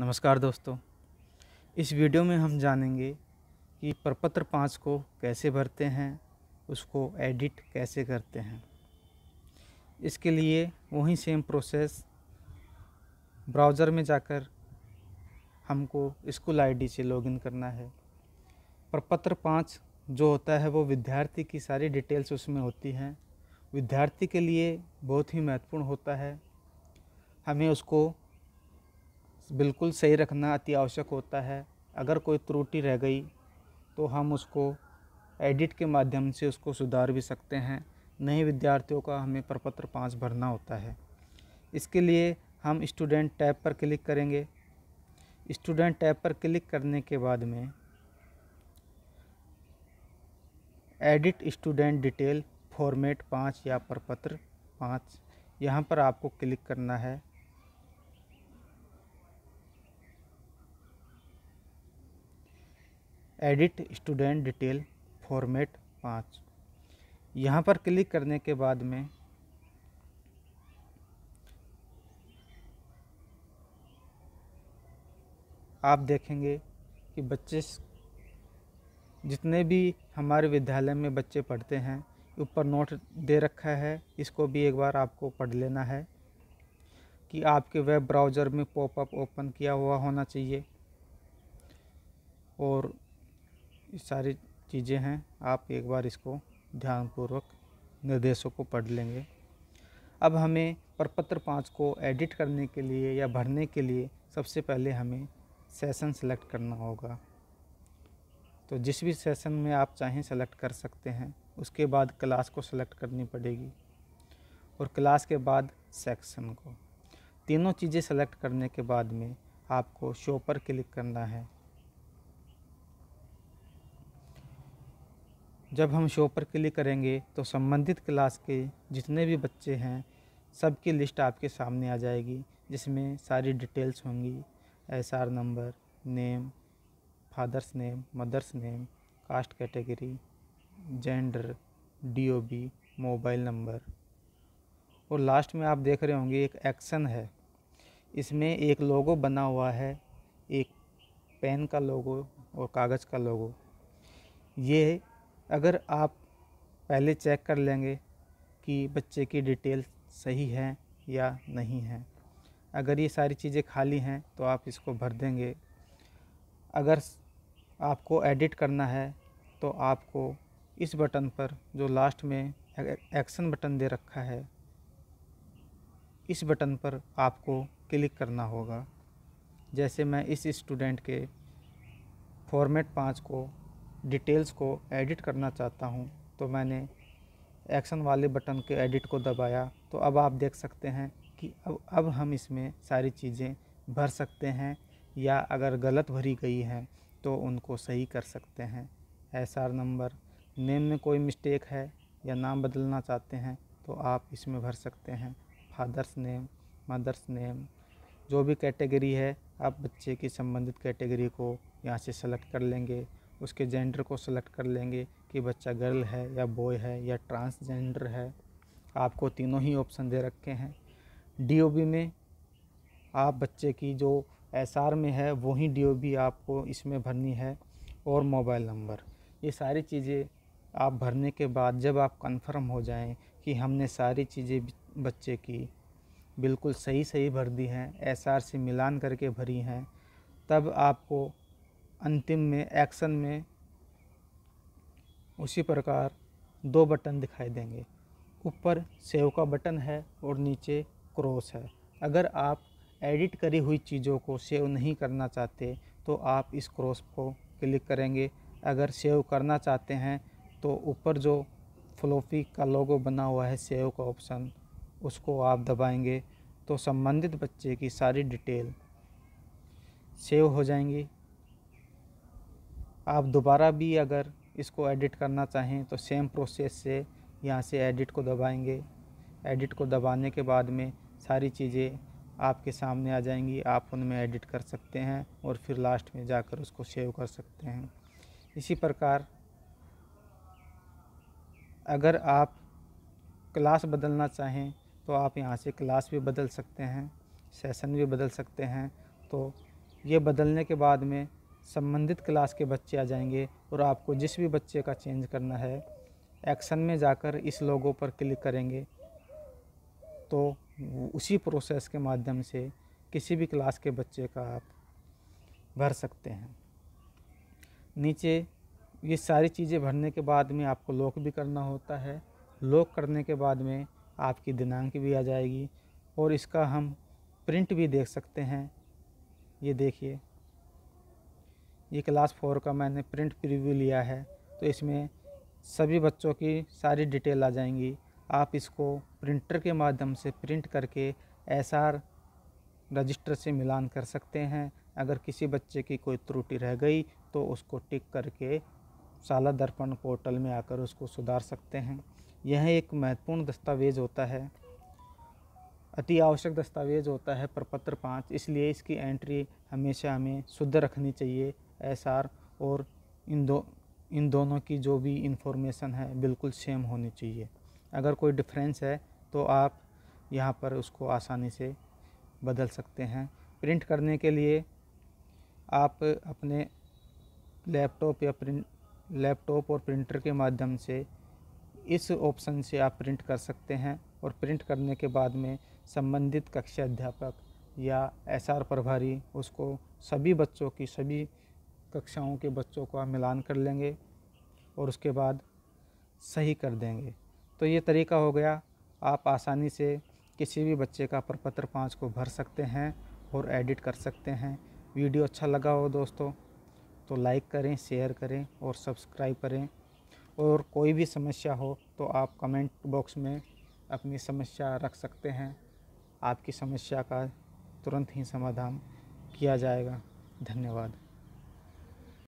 नमस्कार दोस्तों इस वीडियो में हम जानेंगे कि प्रपत्र पाँच को कैसे भरते हैं उसको एडिट कैसे करते हैं इसके लिए वही सेम प्रोसेस ब्राउज़र में जाकर हमको स्कूल आईडी से लॉगिन करना है प्रपत्र पाँच जो होता है वो विद्यार्थी की सारी डिटेल्स उसमें होती हैं विद्यार्थी के लिए बहुत ही महत्वपूर्ण होता है हमें उसको बिल्कुल सही रखना अति आवश्यक होता है अगर कोई त्रुटि रह गई तो हम उसको एडिट के माध्यम से उसको सुधार भी सकते हैं नए विद्यार्थियों का हमें प्रपत्र पाँच भरना होता है इसके लिए हम स्टूडेंट टैब पर क्लिक करेंगे स्टूडेंट टैब पर क्लिक करने के बाद में एडिट स्टूडेंट डिटेल फॉर्मेट पाँच या प्रपत्र पाँच यहाँ पर आपको क्लिक करना है एडिट स्टूडेंट डिटेल फॉर्मेट पाँच यहाँ पर क्लिक करने के बाद में आप देखेंगे कि बच्चे जितने भी हमारे विद्यालय में बच्चे पढ़ते हैं ऊपर नोट दे रखा है इसको भी एक बार आपको पढ़ लेना है कि आपके वेब ब्राउज़र में पॉपअप ओपन किया हुआ होना चाहिए और ये सारी चीज़ें हैं आप एक बार इसको ध्यानपूर्वक निर्देशों को पढ़ लेंगे अब हमें प्रपत्र पाँच को एडिट करने के लिए या भरने के लिए सबसे पहले हमें सेशन सेलेक्ट करना होगा तो जिस भी सेशन में आप चाहें सेलेक्ट कर सकते हैं उसके बाद क्लास को सेलेक्ट करनी पड़ेगी और क्लास के बाद सेक्शन को तीनों चीज़ें सेलेक्ट करने के बाद में आपको शो पर क्लिक करना है जब हम शो पर क्लिक करेंगे तो संबंधित क्लास के जितने भी बच्चे हैं सबकी लिस्ट आपके सामने आ जाएगी जिसमें सारी डिटेल्स होंगी S R number name father's name mother's name caste category gender DOB mobile number और लास्ट में आप देख रहे होंगे एक एक्शन है इसमें एक लोगो बना हुआ है एक पेन का लोगो और कागज़ का लोगो ये अगर आप पहले चेक कर लेंगे कि बच्चे की डिटेल सही है या नहीं है अगर ये सारी चीज़ें खाली हैं तो आप इसको भर देंगे अगर आपको एडिट करना है तो आपको इस बटन पर जो लास्ट में एक्शन बटन दे रखा है इस बटन पर आपको क्लिक करना होगा जैसे मैं इस स्टूडेंट के फॉर्मेट पाँच को डिटेल्स को एडिट करना चाहता हूँ तो मैंने एक्शन वाले बटन के एडिट को दबाया तो अब आप देख सकते हैं कि अब अब हम इसमें सारी चीज़ें भर सकते हैं या अगर गलत भरी गई हैं तो उनको सही कर सकते हैं एस आर नंबर नेम में कोई मिस्टेक है या नाम बदलना चाहते हैं तो आप इसमें भर सकते हैं फादर्स नेम मदर्स नेम जो भी कैटेगरी है आप बच्चे की संबंधित कैटेगरी को यहाँ से सेलेक्ट कर लेंगे उसके जेंडर को सेलेक्ट कर लेंगे कि बच्चा गर्ल है या बॉय है या ट्रांसजेंडर है आपको तीनों ही ऑप्शन दे रखे हैं डीओबी में आप बच्चे की जो एसआर में है वही डीओबी आपको इसमें भरनी है और मोबाइल नंबर ये सारी चीज़ें आप भरने के बाद जब आप कंफर्म हो जाएं कि हमने सारी चीज़ें बच्चे की बिल्कुल सही सही भर दी हैं एस से मिलान करके भरी हैं तब आपको अंतिम में एक्शन में उसी प्रकार दो बटन दिखाई देंगे ऊपर सेव का बटन है और नीचे क्रॉस है अगर आप एडिट करी हुई चीज़ों को सेव नहीं करना चाहते तो आप इस क्रॉस को क्लिक करेंगे अगर सेव करना चाहते हैं तो ऊपर जो फ्लोपी का लोगो बना हुआ है सेव का ऑप्शन उसको आप दबाएंगे तो संबंधित बच्चे की सारी डिटेल सेव हो जाएंगी आप दोबारा भी अगर इसको एडिट करना चाहें तो सेम प्रोसेस से यहाँ से एडिट को दबाएंगे एडिट को दबाने के बाद में सारी चीज़ें आपके सामने आ जाएंगी आप उनमें एडिट कर सकते हैं और फिर लास्ट में जाकर उसको सेव कर सकते हैं इसी प्रकार अगर आप क्लास बदलना चाहें तो आप यहाँ से क्लास भी बदल सकते हैं सेशन भी बदल सकते हैं तो ये बदलने के बाद में संबंधित क्लास के बच्चे आ जाएंगे और आपको जिस भी बच्चे का चेंज करना है एक्शन में जाकर इस लोगों पर क्लिक करेंगे तो उसी प्रोसेस के माध्यम से किसी भी क्लास के बच्चे का आप भर सकते हैं नीचे ये सारी चीज़ें भरने के बाद में आपको लॉक भी करना होता है लॉक करने के बाद में आपकी दिनांक भी आ जाएगी और इसका हम प्रिंट भी देख सकते हैं ये देखिए ये क्लास फोर का मैंने प्रिंट प्रीव्यू लिया है तो इसमें सभी बच्चों की सारी डिटेल आ जाएंगी आप इसको प्रिंटर के माध्यम से प्रिंट करके एस रजिस्टर से मिलान कर सकते हैं अगर किसी बच्चे की कोई त्रुटि रह गई तो उसको टिक करके शाला दर्पण पोर्टल में आकर उसको सुधार सकते हैं यह एक महत्वपूर्ण दस्तावेज़ होता है अति आवश्यक दस्तावेज़ होता है प्रपत्र पाँच इसलिए इसकी एंट्री हमेशा हमें शुद्ध रखनी चाहिए एसआर और इन दो इन दोनों की जो भी इंफॉर्मेशन है बिल्कुल सेम होनी चाहिए अगर कोई डिफरेंस है तो आप यहाँ पर उसको आसानी से बदल सकते हैं प्रिंट करने के लिए आप अपने लैपटॉप या प्रिंट लैपटॉप और प्रिंटर के माध्यम से इस ऑप्शन से आप प्रिंट कर सकते हैं और प्रिंट करने के बाद में संबंधित कक्षा अध्यापक या एसआर प्रभारी उसको सभी बच्चों की सभी कक्षाओं के बच्चों का मिलान कर लेंगे और उसके बाद सही कर देंगे तो ये तरीका हो गया आप आसानी से किसी भी बच्चे का प्रपत्र पाँच को भर सकते हैं और एडिट कर सकते हैं वीडियो अच्छा लगा हो दोस्तों तो लाइक करें शेयर करें और सब्सक्राइब करें और कोई भी समस्या हो तो आप कमेंट बॉक्स में अपनी समस्या रख सकते हैं आपकी समस्या का तुरंत ही समाधान किया जाएगा धन्यवाद